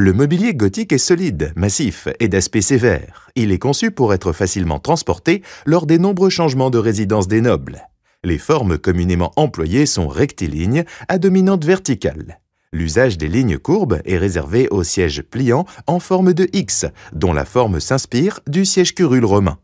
Le mobilier gothique est solide, massif et d'aspect sévère. Il est conçu pour être facilement transporté lors des nombreux changements de résidence des nobles. Les formes communément employées sont rectilignes, à dominante verticale. L'usage des lignes courbes est réservé aux sièges pliants en forme de X, dont la forme s'inspire du siège curule romain.